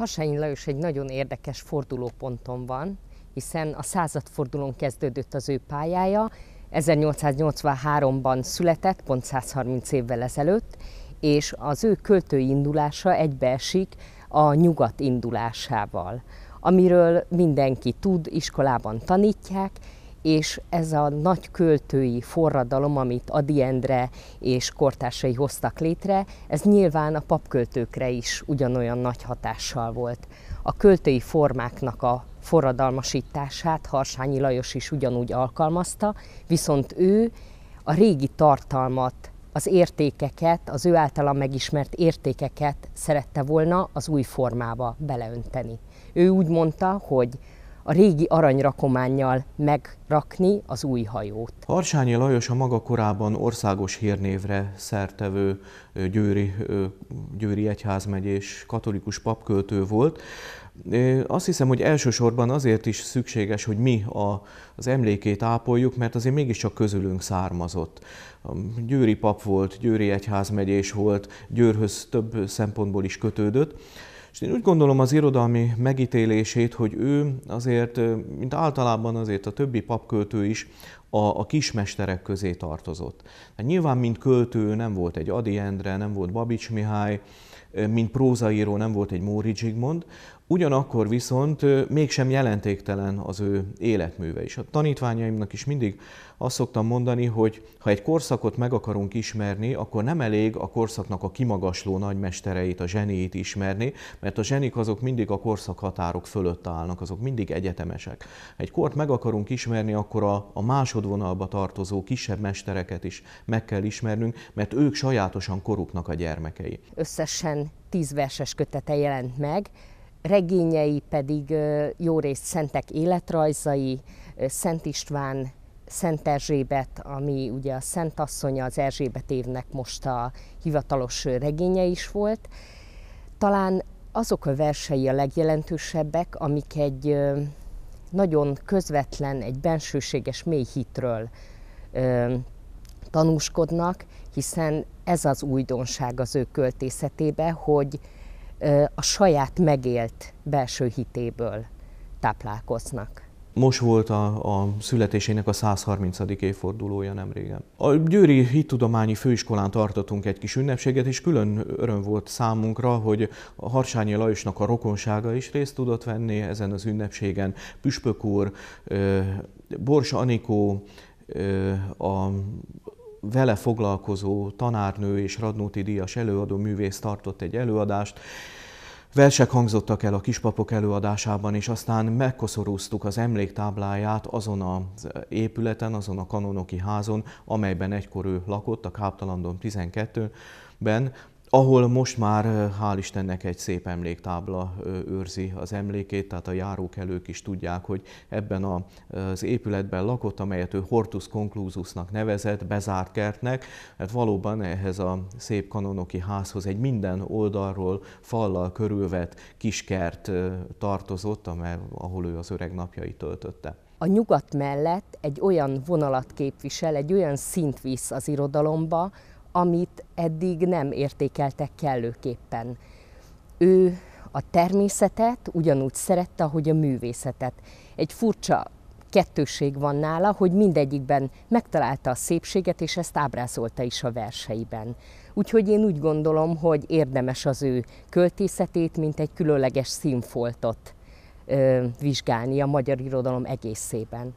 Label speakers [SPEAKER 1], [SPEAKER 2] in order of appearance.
[SPEAKER 1] Hasány Lajos egy nagyon érdekes fordulóponton van, hiszen a századfordulón kezdődött az ő pályája, 1883-ban született, pont 130 évvel ezelőtt, és az ő költői indulása egybeesik a nyugat indulásával, amiről mindenki tud, iskolában tanítják, és ez a nagy költői forradalom, amit Adi Endre és kortársai hoztak létre, ez nyilván a papköltőkre is ugyanolyan nagy hatással volt. A költői formáknak a forradalmasítását Harsányi Lajos is ugyanúgy alkalmazta, viszont ő a régi tartalmat, az értékeket, az ő általa megismert értékeket szerette volna az új formába beleönteni. Ő úgy mondta, hogy a régi aranyrakományjal megrakni az új hajót.
[SPEAKER 2] Harsányi Lajos a maga korában országos hírnévre szertevő győri, győri egyházmegyés katolikus papköltő volt. Azt hiszem, hogy elsősorban azért is szükséges, hogy mi a, az emlékét ápoljuk, mert azért mégiscsak közülünk származott. Győri pap volt, Győri egyházmegyés volt, Győrhöz több szempontból is kötődött. És én úgy gondolom az irodalmi megítélését, hogy ő azért, mint általában azért a többi papköltő is, a, a kismesterek közé tartozott. Hát nyilván, mint költő nem volt egy Adi Endre, nem volt Babics Mihály, mint prózaíró nem volt egy Móri Zsigmond, ugyanakkor viszont mégsem jelentéktelen az ő életműve is. A tanítványaimnak is mindig azt szoktam mondani, hogy ha egy korszakot meg akarunk ismerni, akkor nem elég a korszaknak a kimagasló nagymestereit, a zseniit ismerni, mert a zsenik azok mindig a korszak határok fölött állnak, azok mindig egyetemesek. Ha egy kort meg akarunk ismerni, akkor a, a második másodvonalba tartozó kisebb mestereket is meg kell ismernünk, mert ők sajátosan koruknak a gyermekei.
[SPEAKER 1] Összesen tíz verses kötete jelent meg, regényei pedig jó részt szentek életrajzai, Szent István Szent Erzsébet, ami ugye a Szent Asszonya az Erzsébet évnek most a hivatalos regénye is volt. Talán azok a versei a legjelentősebbek, amik egy nagyon közvetlen, egy bensőséges mély hitről ö, tanúskodnak, hiszen ez az újdonság az ő költészetébe, hogy ö, a saját megélt belső hitéből táplálkoznak.
[SPEAKER 2] Most volt a, a születésének a 130. évfordulója nem régen. A Győri Hittudományi Főiskolán tartottunk egy kis ünnepséget, és külön öröm volt számunkra, hogy a Harsányi Lajosnak a rokonsága is részt tudott venni ezen az ünnepségen. Püspök úr, Bors Anikó, a vele foglalkozó tanárnő és Radnóti Díjas előadó művész tartott egy előadást, Versek hangzottak el a kispapok előadásában, és aztán megkoszorúztuk az emléktábláját azon az épületen, azon a kanonoki házon, amelyben egykor ő lakott, a Káptalandon 12-ben, ahol most már hál' Istennek egy szép emléktábla őrzi az emlékét, tehát a járókelők is tudják, hogy ebben az épületben lakott, amelyet ő Hortus Conclususnak nevezett, bezárt kertnek, mert hát valóban ehhez a szép kanonoki házhoz egy minden oldalról fallal kis kert tartozott, amely, ahol ő az öreg napjait töltötte
[SPEAKER 1] a nyugat mellett egy olyan vonalat képvisel, egy olyan szint visz az irodalomba, amit eddig nem értékeltek kellőképpen. Ő a természetet ugyanúgy szerette, ahogy a művészetet. Egy furcsa kettőség van nála, hogy mindegyikben megtalálta a szépséget, és ezt ábrázolta is a verseiben. Úgyhogy én úgy gondolom, hogy érdemes az ő költészetét, mint egy különleges színfoltot ö, vizsgálni a magyar irodalom egészében.